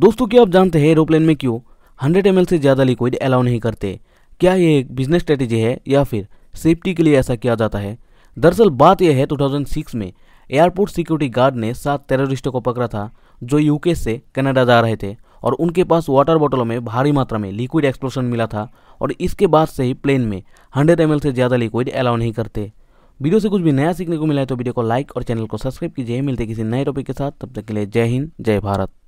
दोस्तों क्या आप जानते हैं एरोप्लेन में क्यों हंड्रेड एम से ज़्यादा लिक्विड अलाउ नहीं करते क्या ये एक बिजनेस स्ट्रेटेजी है या फिर सेफ्टी के लिए ऐसा किया जाता है दरअसल बात यह है 2006 में एयरपोर्ट सिक्योरिटी गार्ड ने सात टेररिस्टों को पकड़ा था जो यूके से कनाडा जा रहे थे और उनके पास वाटर बॉटलों में भारी मात्रा में लिक्विड एक्सप्लोशन मिला था और इसके बाद से ही प्लेन में हंड्रेड एम से ज़्यादा लिक्विड अलाउ नहीं करते वीडियो से कुछ भी नया सीखने को मिला है तो वीडियो को लाइक और चैनल को सब्सक्राइब कीजिए मिलते किसी नए टॉपिक के साथ तब तक के लिए जय हिंद जय भारत